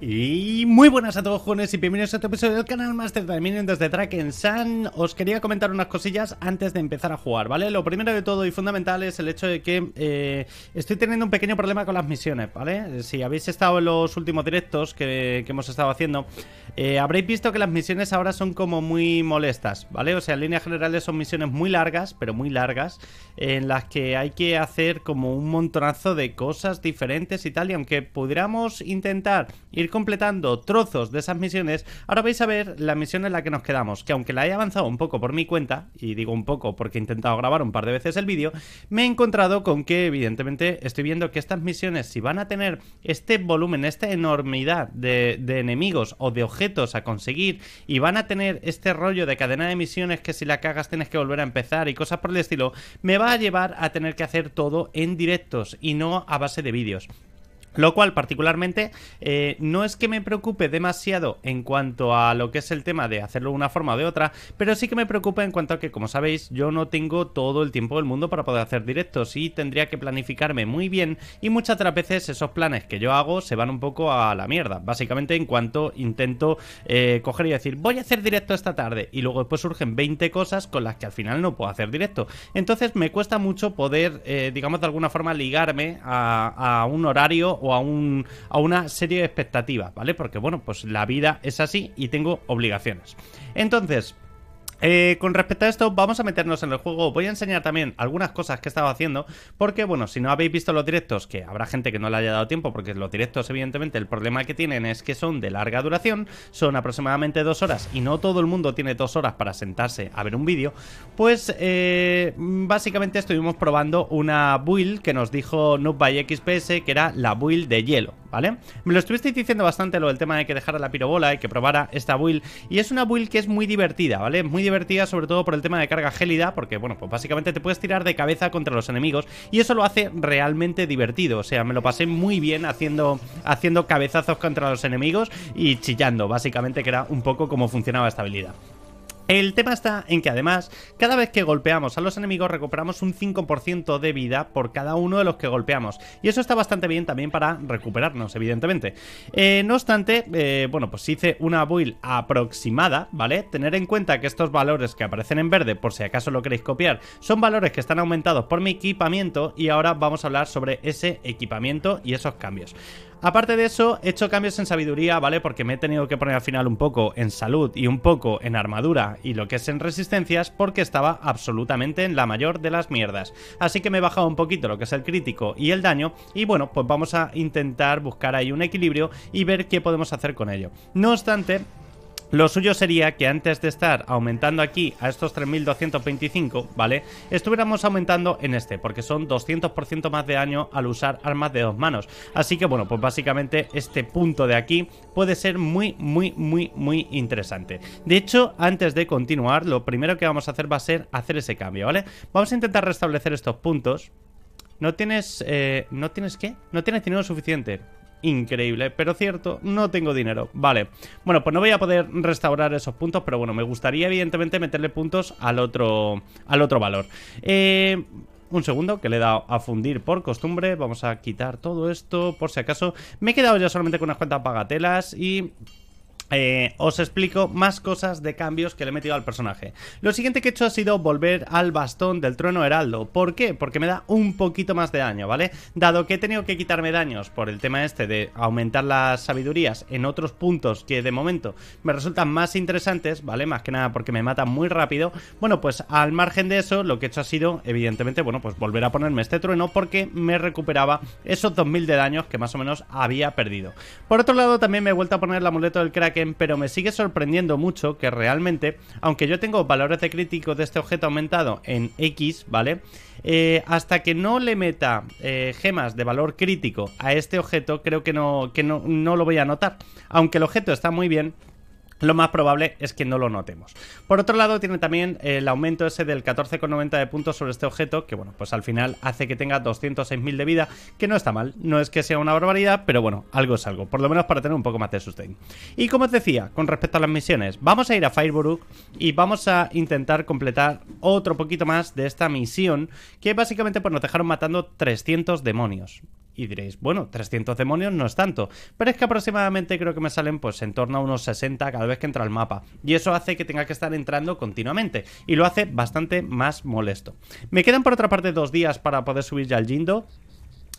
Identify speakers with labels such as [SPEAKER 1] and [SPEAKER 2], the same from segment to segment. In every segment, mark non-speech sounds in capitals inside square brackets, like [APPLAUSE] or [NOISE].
[SPEAKER 1] Y muy buenas a todos jóvenes y bienvenidos a otro este episodio del canal Master También desde Track San. Os quería comentar unas cosillas antes de empezar a jugar, ¿vale? Lo primero de todo y fundamental es el hecho de que eh, estoy teniendo un pequeño problema con las misiones, ¿vale? Si habéis estado en los últimos directos que, hemos estado haciendo, eh, habréis visto que las misiones ahora son como muy molestas, ¿vale? O sea, en líneas generales son misiones muy largas, pero muy largas, en las que hay que hacer como un montonazo de cosas diferentes y tal. Y aunque pudiéramos intentar ir completando trozos de esas misiones, ahora vais a ver la misión en la que nos quedamos, que aunque la he avanzado un poco por mi cuenta, y digo un poco porque he intentado grabar un par de veces el vídeo, me he encontrado con que evidentemente estoy viendo que estas misiones, si van a tener este volumen, esta enormidad de, de enemigos o de objetos a conseguir, y van a tener este rollo de cadena de misiones que si la cagas tienes que volver a empezar y cosas por el estilo, me va a llevar a tener que hacer todo en directos y no a base de vídeos. Lo cual particularmente eh, no es que me preocupe demasiado en cuanto a lo que es el tema de hacerlo de una forma o de otra, pero sí que me preocupa en cuanto a que, como sabéis, yo no tengo todo el tiempo del mundo para poder hacer directos y tendría que planificarme muy bien y muchas otras veces esos planes que yo hago se van un poco a la mierda, básicamente en cuanto intento eh, coger y decir voy a hacer directo esta tarde y luego después surgen 20 cosas con las que al final no puedo hacer directo. Entonces me cuesta mucho poder, eh, digamos, de alguna forma ligarme a un horario o a, un, a una serie de expectativas, ¿vale? Porque bueno, pues la vida es así y tengo obligaciones. Entonces, eh, con respecto a esto, vamos a meternos en el juego. Voy a enseñar también algunas cosas que he estado haciendo, porque, bueno, si no habéis visto los directos, que habrá gente que no le haya dado tiempo, porque los directos, evidentemente, el problema que tienen es que son de larga duración, son aproximadamente dos horas, y no todo el mundo tiene dos horas para sentarse a ver un vídeo, pues eh, básicamente estuvimos probando una build que nos dijo Noob by XPS, que era la build de hielo. ¿vale? Me lo estuvisteis diciendo bastante lo del tema de que dejara la pirobola y que probara esta build. Y es una build que es muy divertida, ¿vale? Muy divertida, sobre todo por el tema de carga gélida, porque, bueno, pues básicamente te puedes tirar de cabeza contra los enemigos y eso lo hace realmente divertido. O sea, me lo pasé muy bien haciendo, haciendo cabezazos contra los enemigos y chillando, básicamente, que era un poco como funcionaba esta habilidad. El tema está en que además, cada vez que golpeamos a los enemigos recuperamos un 5% de vida por cada uno de los que golpeamos. Y eso está bastante bien también para recuperarnos, evidentemente. Eh, no obstante, eh, bueno, pues hice una build aproximada, ¿vale? Tener en cuenta que estos valores que aparecen en verde, por si acaso lo queréis copiar, son valores que están aumentados por mi equipamiento y ahora vamos a hablar sobre ese equipamiento y esos cambios. Aparte de eso, he hecho cambios en sabiduría, ¿vale? Porque me he tenido que poner al final un poco en salud y un poco en armadura y lo que es en resistencias porque estaba absolutamente en la mayor de las mierdas. Así que me he bajado un poquito lo que es el crítico y el daño y bueno, pues vamos a intentar buscar ahí un equilibrio y ver qué podemos hacer con ello. No obstante, lo suyo sería que antes de estar aumentando aquí a estos 3225, ¿vale? Estuviéramos aumentando en este, porque son 200% más de daño al usar armas de dos manos. Así que bueno, pues básicamente este punto de aquí puede ser muy, muy, muy, muy interesante. De hecho, antes de continuar, lo primero que vamos a hacer va a ser hacer ese cambio, ¿vale? Vamos a intentar restablecer estos puntos. No tienes... Eh, ¿No tienes qué? No tienes dinero suficiente increíble. Pero cierto, no tengo dinero. Vale. Bueno, pues no voy a poder restaurar esos puntos, pero bueno, me gustaría evidentemente meterle puntos al otro, al otro valor. Eh, un segundo, que le he dado a fundir por costumbre. Vamos a quitar todo esto por si acaso. Me he quedado ya solamente con unas cuantas pagatelas y eh, os explico más cosas de cambios que le he metido al personaje. Lo siguiente que he hecho ha sido volver al bastón del trueno heraldo. ¿Por qué? Porque me da un poquito más de daño, ¿vale? Dado que he tenido que quitarme daños por el tema este de aumentar las sabidurías en otros puntos que de momento me resultan más interesantes, ¿vale? Más que nada porque me matan muy rápido. Bueno, pues al margen de eso, lo que he hecho ha sido, evidentemente, bueno, pues volver a ponerme este trueno porque me recuperaba esos 2000 de daños que más o menos había perdido. Por otro lado, también me he vuelto a poner el amuleto del crack pero me sigue sorprendiendo mucho que realmente, aunque yo tengo valores de crítico de este objeto aumentado en X, ¿vale? Eh, hasta que no le meta eh, gemas de valor crítico a este objeto, creo que no, que no lo voy a notar. Aunque el objeto está muy bien, lo más probable es que no lo notemos. Por otro lado, tiene también eh, el aumento ese del 14,90 de puntos sobre este objeto, que bueno, pues al final hace que tenga 206.000 de vida, que no está mal, no es que sea una barbaridad, pero bueno, algo es algo, por lo menos para tener un poco más de sustain. Y como os decía, con respecto a las misiones, vamos a ir a Firebrook y vamos a intentar completar otro poquito más de esta misión, que básicamente pues nos dejaron matando 300 demonios. Y diréis, bueno, 300 demonios no es tanto, pero es que aproximadamente creo que me salen pues en torno a unos 60 cada vez que entra el mapa, y eso hace que tenga que estar entrando continuamente, y lo hace bastante más molesto. Me quedan por otra parte dos días para poder subir ya al Jindo,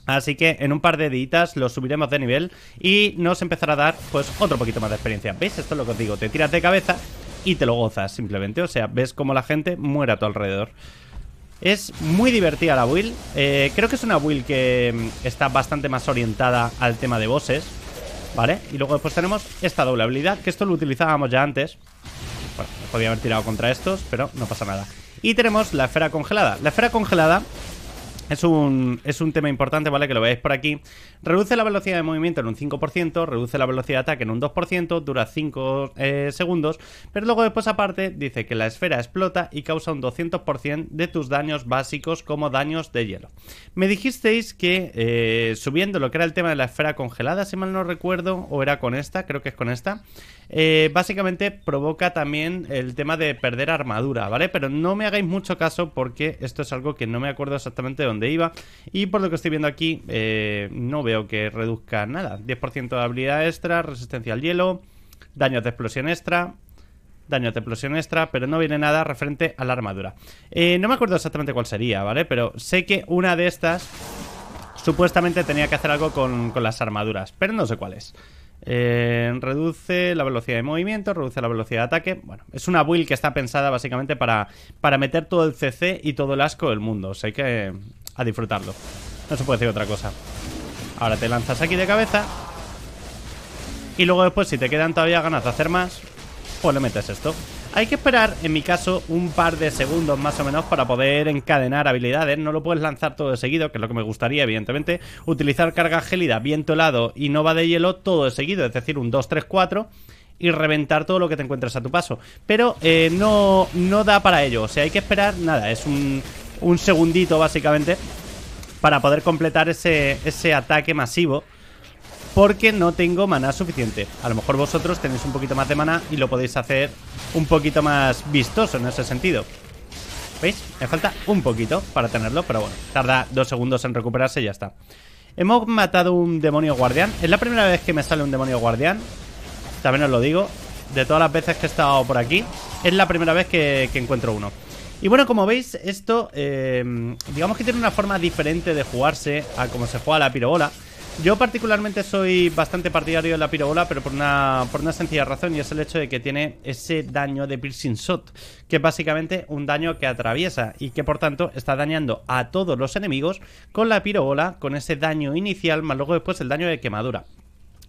[SPEAKER 1] Así que en un par de editas lo subiremos de nivel y nos empezará a dar pues otro poquito más de experiencia. ¿Veis? Esto es lo que os digo, te tiras de cabeza y te lo gozas simplemente. O sea, ves como la gente muere a tu alrededor. Es muy divertida la build. Eh, creo que es una build que mm, está bastante más orientada al tema de bosses. ¿Vale? Y luego después pues, tenemos esta doble habilidad, que esto lo utilizábamos ya antes. Bueno, podía haber tirado contra estos, pero no pasa nada. Y tenemos la esfera congelada. La esfera congelada es un, es un tema importante, ¿vale? Que lo veáis por aquí. Reduce la velocidad de movimiento en un 5%, reduce la velocidad de ataque en un 2%, dura 5 eh, segundos, pero luego después aparte dice que la esfera explota y causa un 200% de tus daños básicos como daños de hielo. Me dijisteis que eh, subiendo lo que era el tema de la esfera congelada, si mal no recuerdo, o era con esta, creo que es con esta, eh, básicamente provoca también el tema de perder armadura, ¿vale? Pero no me hagáis mucho caso porque esto es algo que no me acuerdo exactamente de dónde donde iba. Y por lo que estoy viendo aquí, eh, no veo que reduzca nada. 10% de habilidad extra, resistencia al hielo, daños de explosión extra, daño de explosión extra, pero no viene nada referente a la armadura. Eh, no me acuerdo exactamente cuál sería, ¿vale? Pero sé que una de estas supuestamente tenía que hacer algo con, las armaduras, pero no sé cuál es. Eh, reduce la velocidad de movimiento, reduce la velocidad de ataque. Bueno, es una build que está pensada básicamente para, para meter todo el CC y todo el asco del mundo. sé que a disfrutarlo. No se puede decir otra cosa. Ahora te lanzas aquí de cabeza. Y luego después, si te quedan todavía ganas de hacer más, pues le metes esto. Hay que esperar, en mi caso, un par de segundos más o menos para poder encadenar habilidades. No lo puedes lanzar todo de seguido, que es lo que me gustaría, evidentemente. Utilizar carga gélida, viento helado y nova de hielo todo de seguido, es decir, un 2, 3, 4 y reventar todo lo que te encuentres a tu paso. Pero eh, no, no da para ello, o sea, hay que esperar nada, es un un segundito básicamente para poder completar ese, ese ataque masivo porque no tengo maná suficiente. A lo mejor vosotros tenéis un poquito más de maná y lo podéis hacer un poquito más vistoso en ese sentido. ¿Veis? Me falta un poquito para tenerlo, pero bueno, tarda dos segundos en recuperarse y ya está. Hemos matado un demonio guardián. Es la primera vez que me sale un demonio guardián. También os lo digo. De todas las veces que he estado por aquí, es la primera vez que encuentro uno. Y bueno, como veis, esto em, digamos que tiene una forma diferente de jugarse a como se juega la pirobola. Yo particularmente soy bastante partidario de la pirobola, pero por una, por una sencilla razón y es el hecho de que tiene ese daño de piercing shot, que es básicamente un daño que atraviesa y que por tanto está dañando a todos los enemigos con la pirobola, con ese daño inicial, más luego después el daño de quemadura.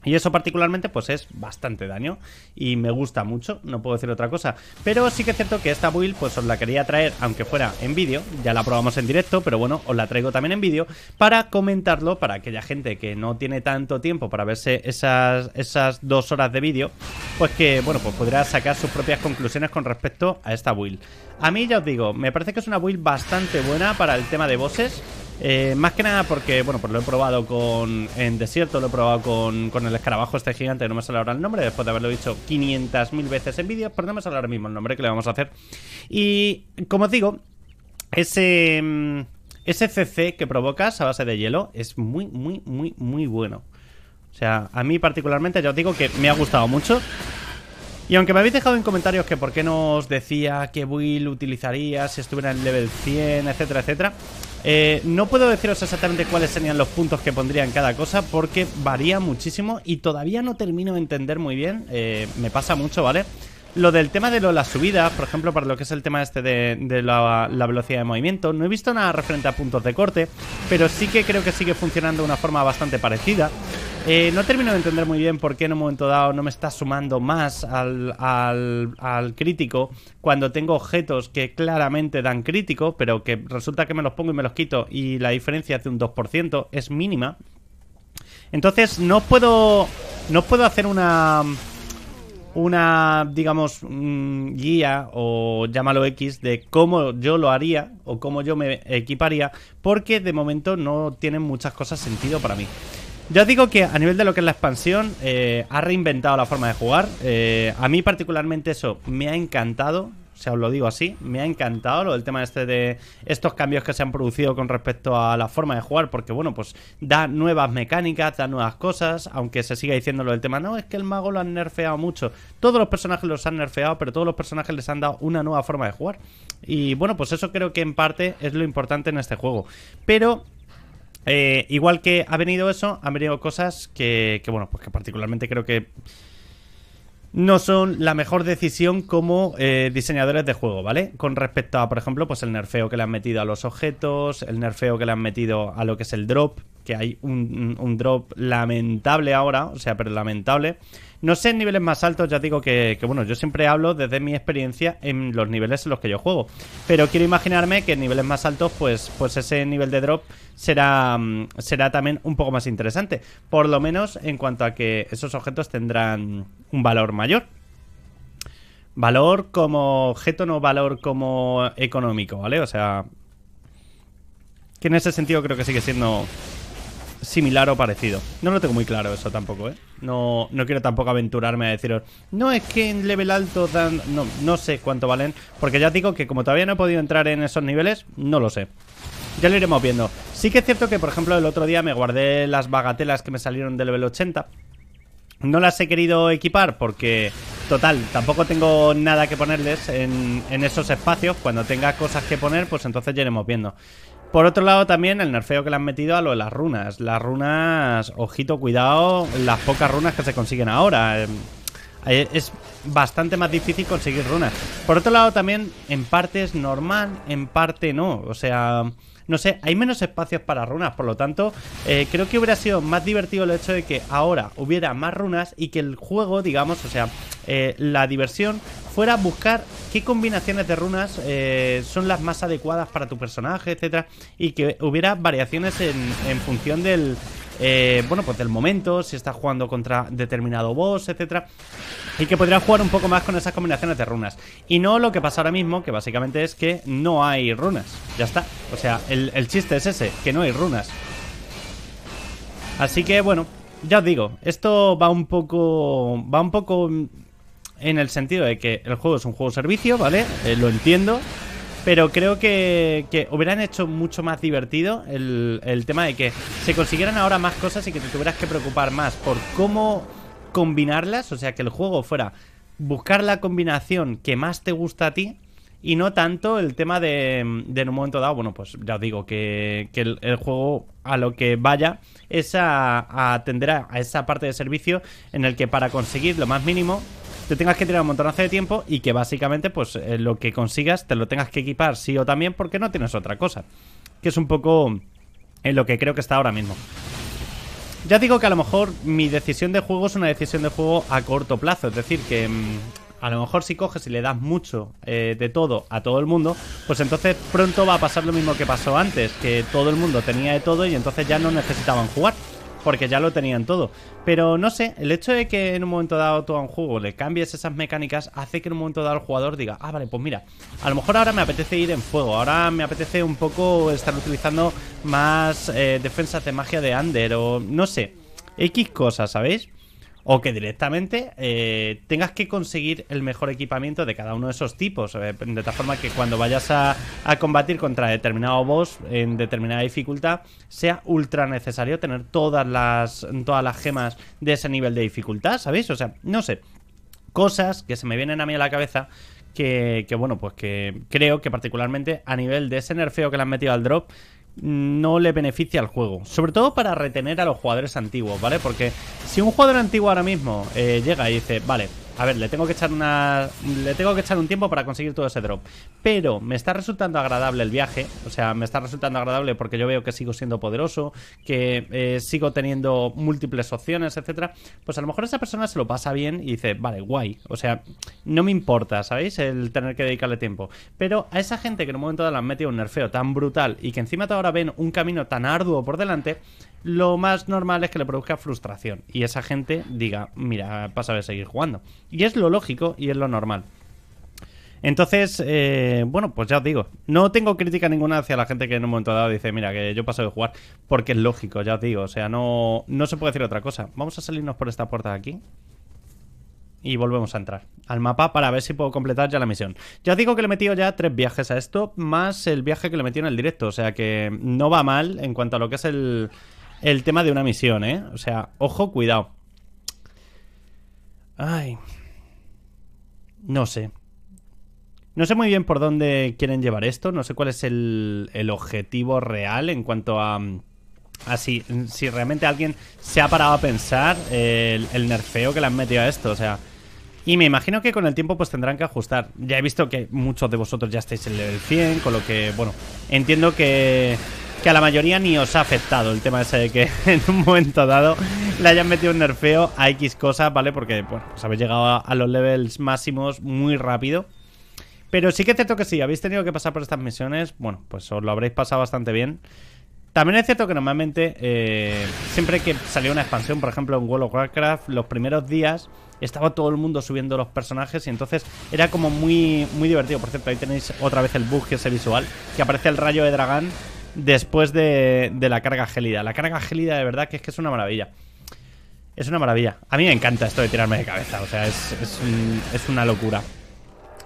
[SPEAKER 1] Y eso particularmente pues es bastante daño y me gusta mucho, no puedo decir otra cosa. Pero sí que es cierto que esta build pues os la quería traer, aunque fuera en vídeo, ya la probamos en directo, pero bueno, os la traigo también en vídeo para comentarlo para aquella gente que no tiene tanto tiempo para verse esas, esas dos horas de vídeo, pues que bueno, pues podrá sacar sus propias conclusiones con respecto a esta build. A mí ya os digo, me parece que es una build bastante buena para el tema de bosses. Eh, más que nada porque, bueno, pues lo he probado con en desierto, lo he probado con, el escarabajo este gigante, no me sale ahora el nombre, después de haberlo dicho 500.000 veces en vídeos, pero no me sale ahora mismo el nombre que le vamos a hacer. Y, como os digo, ese, mm, ese CC que provocas a base de hielo es muy, muy, muy, muy bueno. O sea, a mí particularmente ya os digo que me ha gustado mucho. Y aunque me habéis dejado en comentarios que por qué no os decía que Will utilizaría si estuviera en level 100, etcétera, etcétera, eh, no puedo deciros exactamente cuáles serían los puntos que pondría en cada cosa porque varía muchísimo y todavía no termino de entender muy bien. Eh, me pasa mucho, ¿vale? Lo del tema de las subidas, por ejemplo, para lo que es el tema este de, la, la, velocidad de movimiento, no he visto nada referente a puntos de corte, pero sí que creo que sigue funcionando de una forma bastante parecida. Eh, no termino de entender muy bien por qué en un momento dado no me está sumando más al, al, al, crítico cuando tengo objetos que claramente dan crítico, pero que resulta que me los pongo y me los quito y la diferencia de un 2%, es mínima. Entonces no puedo, no puedo hacer una, una, digamos, mm, guía o llámalo X de cómo yo lo haría o cómo yo me equiparía, porque de momento no tienen muchas cosas sentido para mí. Ya digo que a nivel de lo que es la expansión, eh, ha reinventado la forma de jugar. Eh, a mí particularmente eso me ha encantado. O sea, os lo digo así, me ha encantado lo del tema este de estos cambios que se han producido con respecto a la forma de jugar, porque bueno, pues da nuevas mecánicas, da nuevas cosas, aunque se siga diciendo lo del tema, no, es que el mago lo han nerfeado mucho. Todos los personajes los han nerfeado, pero todos los personajes les han dado una nueva forma de jugar. Y bueno, pues eso creo que en parte es lo importante en este juego. Pero eh, igual que ha venido eso, han venido cosas que, bueno, pues que particularmente creo que no son la mejor decisión como eh, diseñadores de juego, ¿vale? Con respecto a, por ejemplo, pues el nerfeo que le han metido a los objetos, el nerfeo que le han metido a lo que es el drop, que hay un, drop lamentable ahora, o sea, pero lamentable. No sé en niveles más altos, ya digo que, bueno, yo siempre hablo desde mi experiencia en los niveles en los que yo juego. Pero quiero imaginarme que en niveles más altos, pues, pues ese nivel de drop será, mm, será también un poco más interesante. Por lo menos en cuanto a que esos objetos tendrán un valor mayor. Valor como objeto, no valor como económico, ¿vale? O sea... Que en ese sentido creo que sigue siendo similar o parecido. No lo tengo muy claro eso tampoco, ¿eh? No, quiero tampoco aventurarme a deciros, no es que en level alto dan... No, no sé cuánto valen, porque ya digo que como todavía no he podido entrar en esos niveles, no lo sé. Ya lo iremos viendo. Sí que es cierto que, por ejemplo, el otro día me guardé las bagatelas que me salieron del level 80. No las he querido equipar porque, total, tampoco tengo nada que ponerles en, en, esos espacios. Cuando tenga cosas que poner, pues entonces ya iremos viendo. Por otro lado, también el nerfeo que le han metido a lo de las runas. Las runas, ojito, cuidado, las pocas runas que se consiguen ahora. Em, es bastante más difícil conseguir runas. Por otro lado, también en parte es normal, en parte no. O sea, no sé, hay menos espacios para runas, por lo tanto, eh, creo que hubiera sido más divertido el hecho de que ahora hubiera más runas y que el juego, digamos, o sea, eh, la diversión fuera buscar qué combinaciones de runas eh, son las más adecuadas para tu personaje, etcétera, y que hubiera variaciones en, función del, eh, bueno, pues del momento, si estás jugando contra determinado boss, etcétera. Y que podrías jugar un poco más con esas combinaciones de runas. Y no lo que pasa ahora mismo, que básicamente es que no hay runas. Ya está. O sea, el, el chiste es ese, que no hay runas. Así que bueno, ya os digo, esto va un poco. Va un poco en el sentido de que el juego es un juego servicio, ¿vale? Eh, lo entiendo. Pero creo que, hubieran hecho mucho más divertido el, tema de que se consiguieran ahora más cosas y que te tuvieras que preocupar más por cómo combinarlas. O sea, que el juego fuera buscar la combinación que más te gusta a ti y no tanto el tema de, de, en un momento dado, bueno, pues ya os digo que, que el, juego a lo que vaya es a, atender a, esa parte de servicio en el que para conseguir lo más mínimo te tengas que tirar un montonazo de tiempo y que básicamente pues eh, lo que consigas te lo tengas que equipar sí o también porque no tienes otra cosa. Que es un poco en lo que creo que está ahora mismo. Ya digo que a lo mejor mi decisión de juego es una decisión de juego a corto plazo, es decir, que mm, a lo mejor si coges y le das mucho eh, de todo a todo el mundo, pues entonces pronto va a pasar lo mismo que pasó antes, que todo el mundo tenía de todo y entonces ya no necesitaban jugar porque ya lo tenían todo. Pero no sé, el hecho de que en un momento dado tú a un juego le cambies esas mecánicas hace que en un momento dado el jugador diga, ah, vale, pues mira, a lo mejor ahora me apetece ir en fuego, ahora me apetece un poco estar utilizando más eh, defensas de magia de Under o no sé, X cosas, ¿sabéis? o que directamente eh, tengas que conseguir el mejor equipamiento de cada uno de esos tipos. Eh, de tal forma que cuando vayas a, a, combatir contra determinado boss en determinada dificultad, sea ultra necesario tener todas las, todas las gemas de ese nivel de dificultad, ¿sabéis? O sea, no sé. Cosas que se me vienen a mí a la cabeza que, que, bueno, pues que creo que particularmente a nivel de ese nerfeo que le han metido al drop, no le beneficia al juego. Sobre todo para retener a los jugadores antiguos, ¿vale? Porque si un jugador antiguo ahora mismo eh, llega y dice, vale, a ver, le tengo que echar una. Le tengo que echar un tiempo para conseguir todo ese drop. Pero me está resultando agradable el viaje. O sea, me está resultando agradable porque yo veo que sigo siendo poderoso, que eh, sigo teniendo múltiples opciones, etcétera. Pues a lo mejor esa persona se lo pasa bien y dice, vale, guay. O sea, no me importa, ¿sabéis? El tener que dedicarle tiempo. Pero a esa gente que en un momento dado le han metido un nerfeo tan brutal y que encima ahora ven un camino tan arduo por delante, lo más normal es que le produzca frustración y esa gente diga, mira, pasa de seguir jugando. Y es lo lógico y es lo normal. Entonces, eh, bueno, pues ya os digo, no tengo crítica ninguna hacia la gente que en un momento dado dice, mira, que yo paso de jugar, porque es lógico, ya os digo, o sea, no, no se puede decir otra cosa. Vamos a salirnos por esta puerta de aquí. Y volvemos a entrar al mapa para ver si puedo completar ya la misión. Ya os digo que le he metido ya tres viajes a esto, más el viaje que le metí en el directo. O sea que no va mal en cuanto a lo que es el, el tema de una misión, ¿eh? O sea, ojo, cuidado. Ay. No sé. No sé muy bien por dónde quieren llevar esto, no sé cuál es el, el objetivo real en cuanto a, mm, a si, realmente alguien se ha parado a pensar el, nerfeo que le han metido a esto, o sea... Y me imagino que con el tiempo pues tendrán que ajustar. Ya he visto que muchos de vosotros ya estáis en el 100, con lo que, bueno, entiendo que que a la mayoría ni os ha afectado el tema ese de que [LAUGHS] en un momento dado le hayan metido un nerfeo a X cosas, ¿vale? Porque, bueno, os habéis llegado a, los levels máximos muy rápido. Pero sí que es cierto que sí, habéis tenido que pasar por estas misiones, bueno, pues os lo habréis pasado bastante bien. También es cierto que normalmente, eh, siempre que salía una expansión, por ejemplo en World of Warcraft, los primeros días estaba todo el mundo subiendo los personajes y entonces era como muy, muy divertido. Por cierto, ahí tenéis otra vez el bug ese visual, que aparece el rayo de dragón después de, la carga gélida. La carga gélida de verdad que es que es una maravilla. Es una maravilla. A mí me encanta esto de tirarme de cabeza. O sea, es, una locura.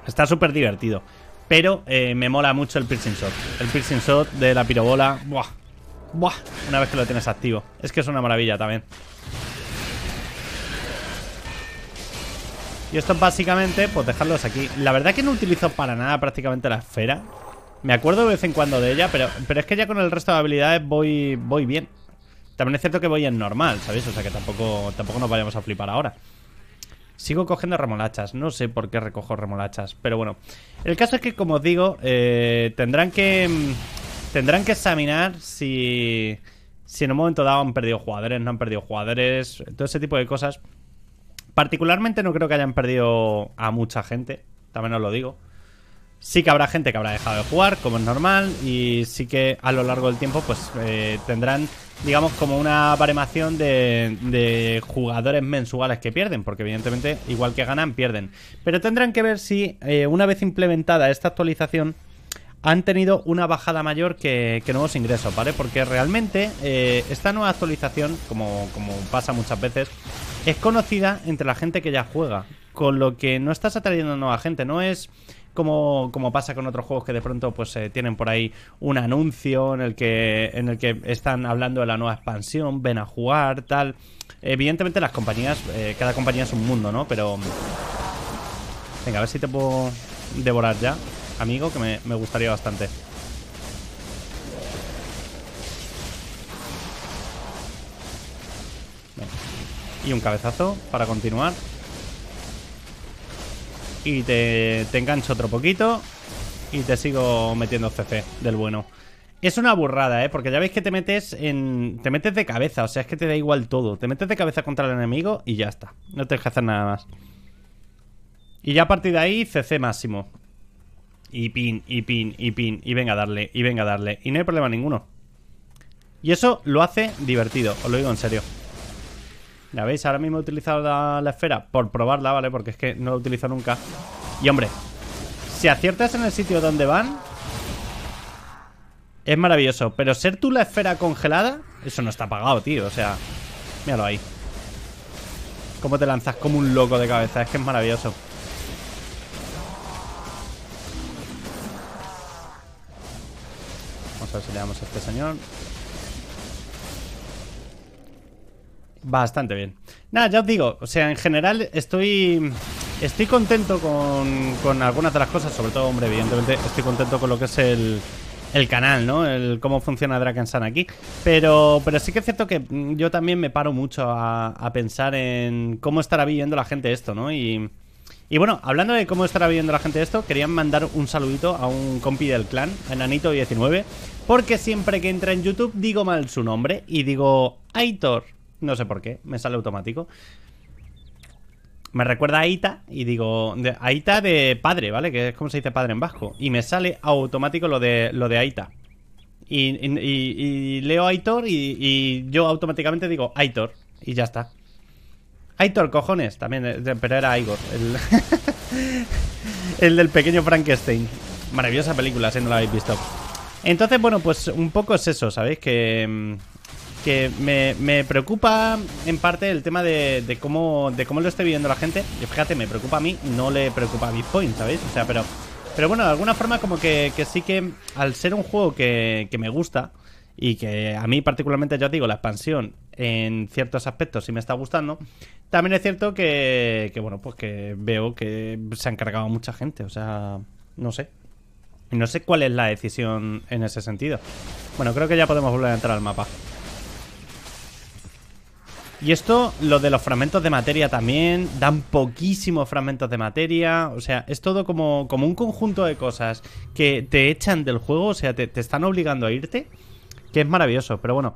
[SPEAKER 1] Está súper divertido. Pero eh, me mola mucho el piercing shot. El piercing shot de la pirobola. Buah. Buah. Una vez que lo tienes activo. Es que es una maravilla también. Y esto básicamente, pues dejarlos aquí. La verdad que no utilizo para nada prácticamente la esfera. Me acuerdo de vez en cuando de ella, pero, pero es que ya con el resto de habilidades voy, voy bien. También es cierto que voy en normal, ¿sabéis? O sea que tampoco, tampoco nos vayamos a flipar ahora. Sigo cogiendo remolachas. No sé por qué recojo remolachas. Pero bueno. El caso es que, como os digo, eh, tendrán que. Mm, tendrán que examinar si. Si en un momento dado han perdido jugadores, no han perdido jugadores. Todo ese tipo de cosas. Particularmente no creo que hayan perdido a mucha gente. También os lo digo. Sí que habrá gente que habrá dejado de jugar, como es normal, y sí que a lo largo del tiempo pues eh, tendrán, digamos, como una baremación de, de, jugadores mensuales que pierden, porque evidentemente, igual que ganan, pierden. Pero tendrán que ver si, eh, una vez implementada esta actualización, han tenido una bajada mayor que, nuevos ingresos, ¿vale? Porque realmente eh, esta nueva actualización, como, como pasa muchas veces, es conocida entre la gente que ya juega, con lo que no estás atrayendo a nueva gente, no es como, pasa con otros juegos que de pronto pues eh, tienen por ahí un anuncio en el que en el que están hablando de la nueva expansión, ven a jugar, tal. Evidentemente las compañías, eh, cada compañía es un mundo, ¿no? Pero venga, a ver si te puedo devorar ya, amigo, que me, gustaría bastante. Y un cabezazo para continuar y te, engancho otro poquito y te sigo metiendo CC del bueno. Es una burrada, ¿eh? Porque ya veis que te metes en... Te metes de cabeza, o sea, es que te da igual todo. Te metes de cabeza contra el enemigo y ya está. No tienes que hacer nada más. Y ya a partir de ahí, CC máximo. Y pin, y pin, y pin. Y venga a darle, y venga a darle. Y no hay problema ninguno. Y eso lo hace divertido, os lo digo en serio. ¿La veis? Ahora mismo he utilizado la, esfera por probarla, ¿vale? Porque es que no la utilizo nunca. Y hombre, si aciertas en el sitio donde van, es maravilloso. Pero ser tú la esfera congelada, eso no está pagado, tío. O sea, míralo ahí. Cómo te lanzas como un loco de cabeza. Es que es maravilloso. Vamos a ver si le damos a este señor. Bastante bien. Nada, ya os digo, o sea, en general estoy estoy contento con, con algunas de las cosas, sobre todo, hombre, evidentemente estoy contento con lo que es el, el canal, ¿no? El cómo funciona Drakensan aquí. Pero, pero sí que es cierto que mm, yo también me paro mucho a, pensar en cómo estará viviendo la gente esto, ¿no? Y, y, bueno, hablando de cómo estará viviendo la gente esto, querían mandar un saludito a un compi del clan, Enanito19, porque siempre que entra en YouTube digo mal su nombre y digo Aitor. No sé por qué, me sale automático. Me recuerda a Aita y digo, Aita de padre, ¿vale? Que es como se dice padre en vasco. Y me sale automático lo de, lo de Aita. Y, leo Aitor y, yo automáticamente digo Aitor. Y ya está. Aitor, cojones, también. Eh, pero era Igor, el, [LAUGHS] el del pequeño Frankenstein. Maravillosa película, si no la habéis visto. Entonces, bueno, pues un poco es eso, ¿sabéis? Que mm, que me, preocupa en parte el tema de, de, cómo, de cómo lo esté viviendo la gente. Y fíjate, me preocupa a mí, no le preocupa a Bitcoin, ¿sabéis? O sea, pero, pero bueno, de alguna forma como que, que sí que al ser un juego que, que, me gusta y que a mí particularmente, ya os digo, la expansión en ciertos aspectos sí me está gustando, también es cierto que, que bueno, pues que veo que se ha encargado mucha gente, o sea, no sé. No sé cuál es la decisión en ese sentido. Bueno, creo que ya podemos volver a entrar al mapa. Y esto, lo de los fragmentos de materia también, dan poquísimos fragmentos de materia, o sea, es todo como, como un conjunto de cosas que te echan del juego, o sea, te, están obligando a irte, que es maravilloso, pero bueno.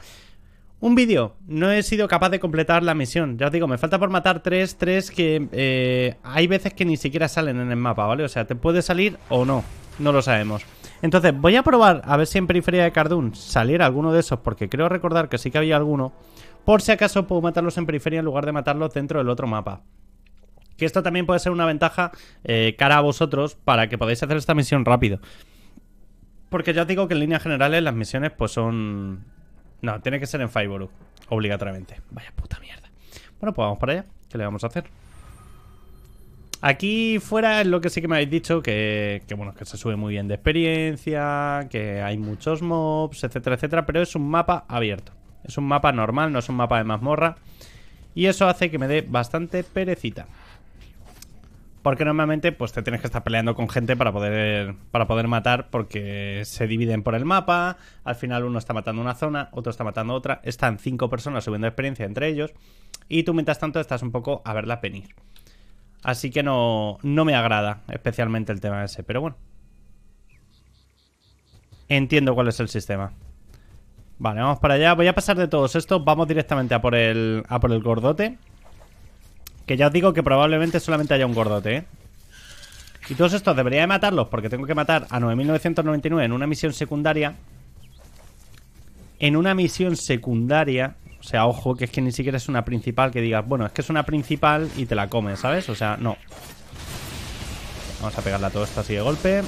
[SPEAKER 1] Un vídeo, no he sido capaz de completar la misión, ya os digo, me falta por matar tres, tres que eh, hay veces que ni siquiera salen en el mapa, ¿vale? O sea, te puede salir o no, no lo sabemos. Entonces, voy a probar a ver si en Periferia de Cardun saliera alguno de esos, porque creo recordar que sí que había alguno. Por si acaso puedo matarlos en periferia en lugar de matarlos dentro del otro mapa. Que esto también puede ser una ventaja eh, cara a vosotros para que podáis hacer esta misión rápido. Porque ya os digo que en líneas generales las misiones pues son... No, tiene que ser en Fireball, obligatoriamente. Vaya puta mierda. Bueno, pues vamos para allá. ¿Qué le vamos a hacer? Aquí fuera es lo que sí que me habéis dicho, que, que, bueno, que se sube muy bien de experiencia, que hay muchos mobs, etcétera, etcétera, pero es un mapa abierto. Es un mapa normal, no es un mapa de mazmorra. Y eso hace que me dé bastante perecita. Porque normalmente pues te tienes que estar peleando con gente para poder, para poder matar porque se dividen por el mapa, al final uno está matando una zona, otro está matando otra, están cinco personas subiendo experiencia entre ellos y tú mientras tanto estás un poco a verla venir. Así que no, no me agrada especialmente el tema ese, pero bueno. Entiendo cuál es el sistema. Vale, vamos para allá. Voy a pasar de todos estos. Vamos directamente a por el, por el gordote. Que ya os digo que probablemente solamente haya un gordote, ¿eh? Y todos estos debería de matarlos porque tengo que matar a 9.999 en una misión secundaria. En una misión secundaria... O sea, ojo, que es que ni siquiera es una principal que digas, bueno, es que es una principal y te la comes, ¿sabes? O sea, no. Vamos a pegarla todo esto así de golpe.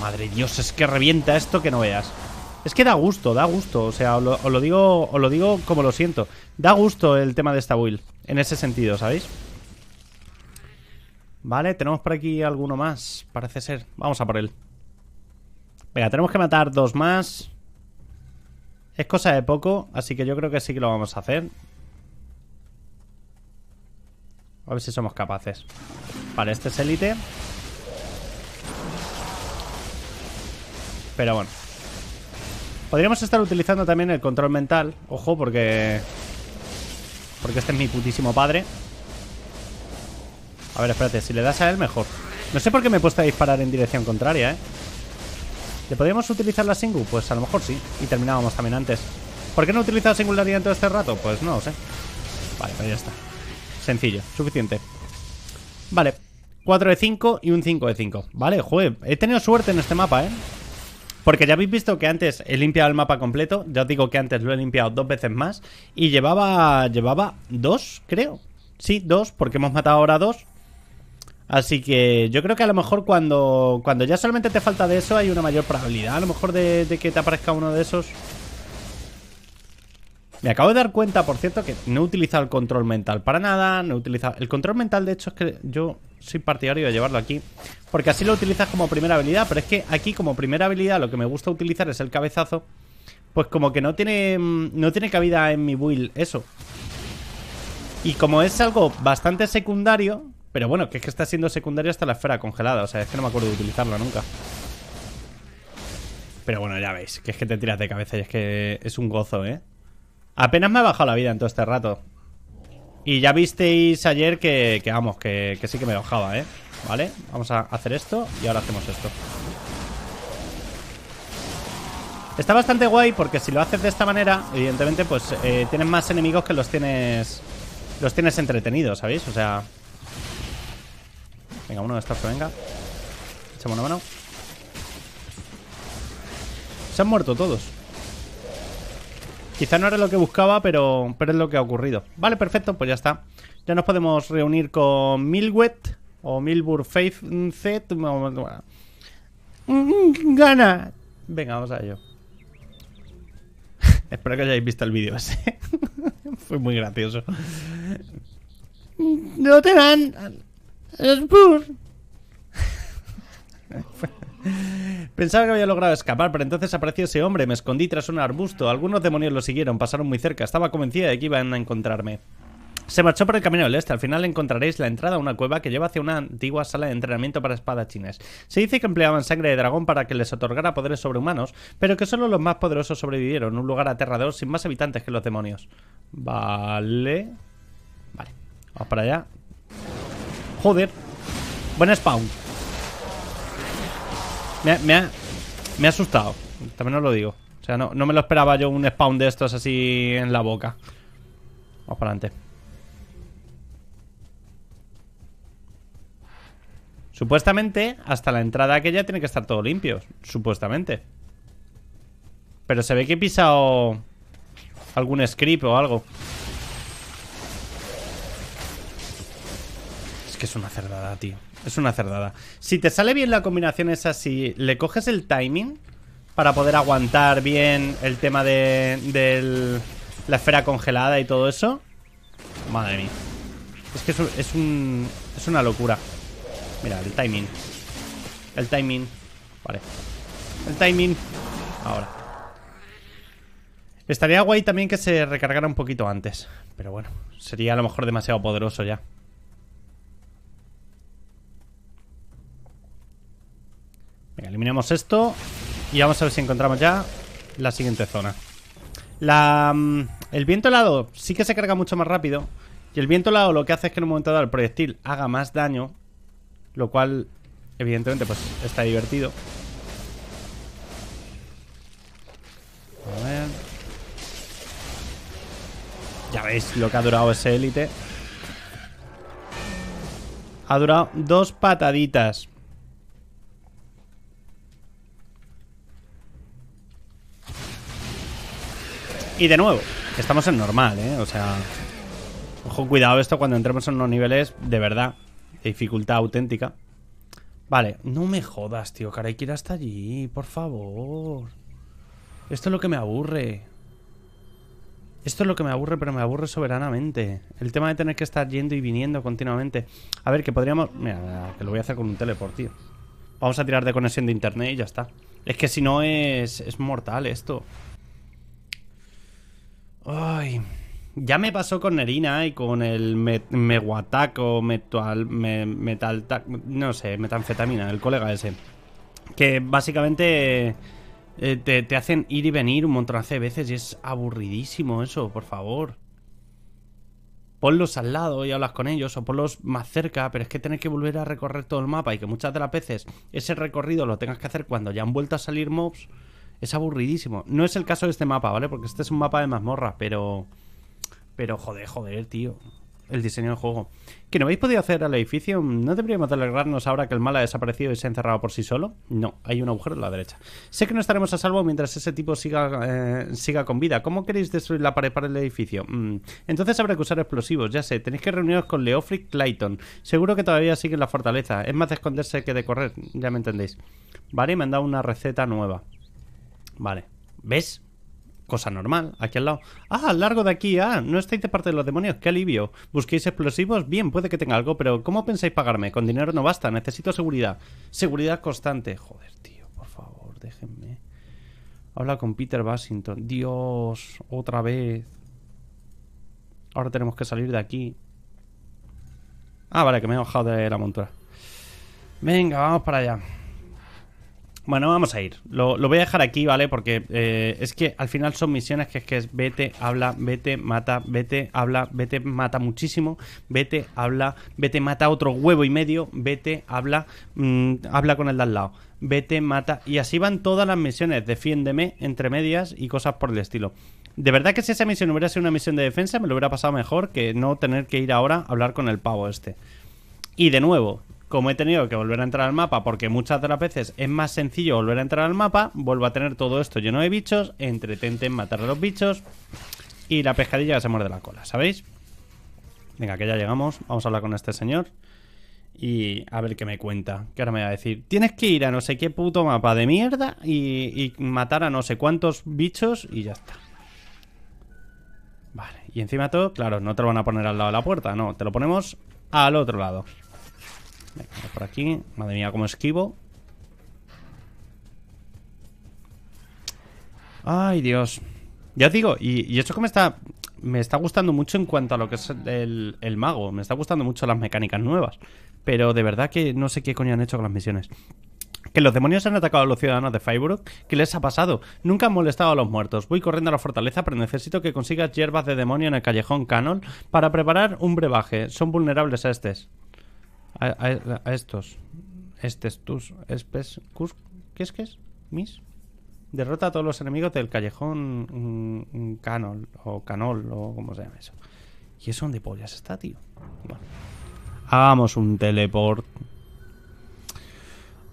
[SPEAKER 1] Madre Dios, es que revienta esto que no veas. Es que da gusto, da gusto. O sea, os lo, digo, os lo digo como lo siento. Da gusto el tema de esta build. En ese sentido, ¿sabéis? Vale, tenemos por aquí alguno más, parece ser. Vamos a por él. Venga, tenemos que matar dos más. Es cosa de poco, así que yo creo que sí que lo vamos a hacer. A ver si somos capaces. Vale, este es élite. Pero bueno. Podríamos estar utilizando también el control mental. Ojo, porque... Porque este es mi putísimo padre. A ver, espérate. Si le das a él, mejor. No sé por qué me he puesto a disparar en dirección contraria, ¿eh? ¿Le podríamos utilizar la single? Pues a lo mejor sí. Y terminábamos también antes. ¿Por qué no he utilizado singularidad en todo este rato? Pues no lo sé. Vale, pues ya está. Sencillo, suficiente. Vale. 4 de 5 y un 5 de 5. Vale, joder. He tenido suerte en este mapa, ¿eh? Porque ya habéis visto que antes he limpiado el mapa completo. Ya os digo que antes lo he limpiado dos veces más. Y llevaba. Llevaba dos, creo. Sí, dos, porque hemos matado ahora dos. Así que yo creo que a lo mejor cuando, cuando ya solamente te falta de eso hay una mayor probabilidad a lo mejor de, de que te aparezca uno de esos. Me acabo de dar cuenta, por cierto, que no he utilizado el control mental para nada. No he El control mental, de hecho, es que yo soy partidario de llevarlo aquí. Porque así lo utilizas como primera habilidad. Pero es que aquí, como primera habilidad, lo que me gusta utilizar es el cabezazo. Pues como que no tiene. Mm, no tiene cabida en mi build eso. Y como es algo bastante secundario. Pero bueno, que es que está siendo secundario hasta la esfera congelada. O sea, es que no me acuerdo de utilizarlo nunca. Pero bueno, ya veis, que es que te tiras de cabeza y es que es un gozo, ¿eh? Apenas me ha bajado la vida en todo este rato. Y ya visteis ayer que, vamos, que, sí que me bajaba, ¿eh? Vale, vamos a hacer esto y ahora hacemos esto. Está bastante guay porque si lo haces de esta manera, evidentemente, pues eh, tienes más enemigos que los tienes... Los tienes entretenidos, ¿sabéis? O sea... Venga, uno de estos venga. Echamos mano. Se han muerto todos. Quizá no era lo que buscaba, pero, pero es lo que ha ocurrido. Vale, perfecto, pues ya está. Ya nos podemos reunir con Milwet o Milbur Faith Z. Mm, gana. Venga, vamos a ello. [LAUGHS] Espero que hayáis visto el vídeo ese. [LAUGHS] Fue muy gracioso. No te dan. [LAUGHS] [LAUGHS] Pensaba que había logrado escapar, pero entonces apareció ese hombre. Me escondí tras un arbusto. Algunos demonios lo siguieron, pasaron muy cerca. Estaba convencida de que iban a encontrarme. Se marchó por el camino del este. Al final encontraréis la entrada a una cueva que lleva hacia una antigua sala de entrenamiento para espadachines. Se dice que empleaban sangre de dragón para que les otorgara poderes sobrehumanos, pero que solo los más poderosos sobrevivieron. Un lugar aterrador sin más habitantes que los demonios. Vale. Vale. Vamos para allá. Joder. Buen spawn. Me, ha, asustado. También os lo digo. O sea, no, no me lo esperaba yo un spawn de estos así en la boca. Vamos para adelante. Supuestamente, hasta la entrada aquella tiene que estar todo limpio. Supuestamente. Pero se ve que he pisado algún script o algo. que es una cerdada, tío. Es una cerdada. Si te sale bien la combinación esa, si le coges el timing para poder aguantar bien el tema de, la esfera congelada y todo eso. Madre mía. Es que es, es es una locura. Mira, el timing. El timing. Vale. El timing. Ahora. Estaría guay también que se recargara un poquito antes. Pero bueno, sería a lo mejor demasiado poderoso ya. eliminamos esto y vamos a ver si encontramos ya la siguiente zona. La, mm, el viento helado sí que se carga mucho más rápido y el viento helado lo que hace es que en un momento dado el proyectil haga más daño, lo cual evidentemente pues está divertido. Ya veis lo que ha durado ese élite. Ha durado dos pataditas. Y de nuevo, estamos en normal, ¿eh? O sea, ojo, cuidado esto cuando entremos en unos niveles de verdad, de dificultad auténtica. Vale, no me jodas, tío. ¿cara Que ir hasta allí, por favor. Esto es lo que me aburre. Esto es lo que me aburre, pero me aburre soberanamente. El tema de tener que estar yendo y viniendo continuamente. A ver, que podríamos... Mira, que lo voy a hacer con un teleport, tío. Vamos a tirar de conexión de internet y ya está. Es que si no es, es mortal esto. Ay. Ya me pasó con Nerina y con el Meguatac Meguataco, metal, no sé, metanfetamina, el colega ese. Que básicamente eh, te, hacen ir y venir un montonazo de veces y es aburridísimo eso, por favor. Ponlos al lado y hablas con ellos o ponlos más cerca, pero es que tener que volver a recorrer todo el mapa y que muchas de las veces ese recorrido lo tengas que hacer cuando ya han vuelto a salir mobs es aburridísimo. No es el caso de este mapa, ¿vale? Porque este es un mapa de mazmorra, pero... Pero joder, joder, tío. El diseño del juego. ¿Que no habéis podido hacer al edificio? ¿No deberíamos alegrarnos ahora que el mal ha desaparecido y se ha encerrado por sí solo? No, hay un agujero en la derecha. Sé que no estaremos a salvo mientras ese tipo siga, eh, siga con vida. ¿Cómo queréis destruir la pared para el edificio? Mm, entonces habrá que usar explosivos, ya sé. Tenéis que reuniros con Leofric Clayton. Seguro que todavía sigue en la fortaleza. Es más de esconderse que de correr, ya me entendéis. Vale, me han dado una receta nueva. Vale. ¿Ves? Cosa normal, aquí al lado. Ah, largo de aquí, ah, no estáis de parte de los demonios, qué alivio. ¿Busquéis explosivos? Bien, puede que tenga algo, pero ¿cómo pensáis pagarme? Con dinero no basta, necesito seguridad. Seguridad constante. Joder, tío, por favor, déjenme. Habla con Peter Washington Dios, otra vez. Ahora tenemos que salir de aquí. Ah, vale, que me he bajado de la montura. Venga, vamos para allá. Bueno, vamos a ir. Lo, voy a dejar aquí, ¿vale? Porque eh, es que al final son misiones que es que es vete, habla, vete, mata, vete, habla, vete, mata muchísimo, vete, habla, vete, mata otro huevo y medio, vete, habla, mm, habla con el de al lado vete, mata. Y así van todas las misiones. Defiéndeme, entre medias y cosas por el estilo. De verdad que si esa misión hubiera sido una misión de defensa, me lo hubiera pasado mejor que no tener que ir ahora a hablar con el pavo este. Y de nuevo, como he tenido que volver a entrar al mapa, porque muchas de las veces es más sencillo volver a entrar al mapa, vuelvo a tener todo esto lleno de bichos, entretente matar a los bichos y la pescadilla se muerde la cola, ¿sabéis? Venga, que ya llegamos, vamos a hablar con este señor y a ver qué me cuenta, que ahora me va a decir, tienes que ir a no sé qué puto mapa de mierda y, y matar a no sé cuántos bichos y ya está. Vale, y encima todo, claro, no te lo van a poner al lado de la puerta, no, te lo ponemos al otro lado por aquí. Madre mía, como esquivo. Ay, Dios. Ya os digo, y, y esto que me está. Me está gustando mucho en cuanto a lo que es el, mago. Me está gustando mucho las mecánicas nuevas. Pero de verdad que no sé qué coño han hecho con las misiones. Que los demonios han atacado a los ciudadanos de Firebrook. ¿Qué les ha pasado? Nunca han molestado a los muertos. Voy corriendo a la fortaleza, pero necesito que consigas hierbas de demonio en el callejón Canon para preparar un brebaje. Son vulnerables a estos. A, estos estos. Estes, tus, espes, ¿qué es que es? ¿Mis? Derrota a todos los enemigos del callejón Canol o Canol o como se llama eso. ¿Y eso dónde pollas está, tío? Hagamos un teleport.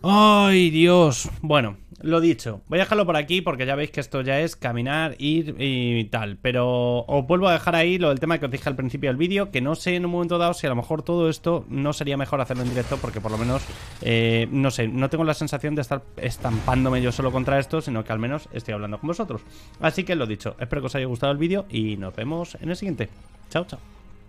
[SPEAKER 1] ¡Ay, Dios! Bueno, lo dicho, voy a dejarlo por aquí porque ya veis que esto ya es caminar, ir y tal. Pero os vuelvo a dejar ahí lo del tema que os dije al principio del vídeo, que no sé en un momento dado si a lo mejor todo esto no sería mejor hacerlo en directo porque por lo menos, eh, no sé, no tengo la sensación de estar estampándome yo solo contra esto, sino que al menos estoy hablando con vosotros. Así que lo dicho, espero que os haya gustado el vídeo y nos vemos en el siguiente. Chao, chao.